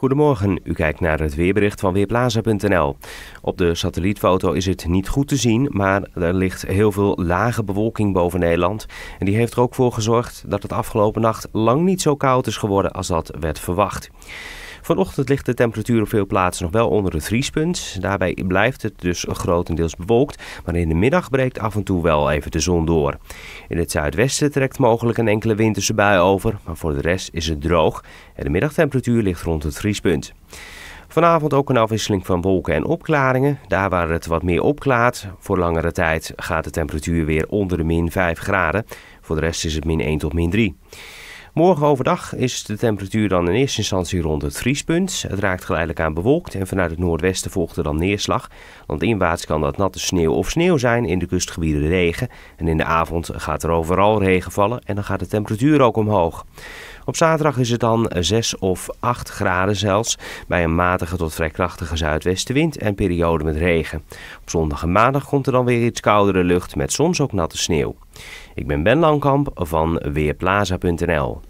Goedemorgen, u kijkt naar het weerbericht van Weerplaza.nl. Op de satellietfoto is het niet goed te zien, maar er ligt heel veel lage bewolking boven Nederland. En die heeft er ook voor gezorgd dat het afgelopen nacht lang niet zo koud is geworden als dat werd verwacht. Vanochtend ligt de temperatuur op veel plaatsen nog wel onder het vriespunt. Daarbij blijft het dus grotendeels bewolkt, maar in de middag breekt af en toe wel even de zon door. In het zuidwesten trekt mogelijk een enkele winterse bui over, maar voor de rest is het droog en de middagtemperatuur ligt rond het vriespunt. Vanavond ook een afwisseling van wolken en opklaringen. Daar waar het wat meer opklaart, voor langere tijd gaat de temperatuur weer onder de min 5 graden. Voor de rest is het min 1 tot min 3. Morgen overdag is de temperatuur dan in eerste instantie rond het vriespunt. Het raakt geleidelijk aan bewolkt en vanuit het noordwesten volgt er dan neerslag. Want inwaarts kan dat natte sneeuw of sneeuw zijn, in de kustgebieden regen. En in de avond gaat er overal regen vallen en dan gaat de temperatuur ook omhoog. Op zaterdag is het dan 6 of 8 graden zelfs, bij een matige tot vrij krachtige zuidwestenwind en periode met regen. Op zondag en maandag komt er dan weer iets koudere lucht met soms ook natte sneeuw. Ik ben Ben Langkamp van Weerplaza.nl.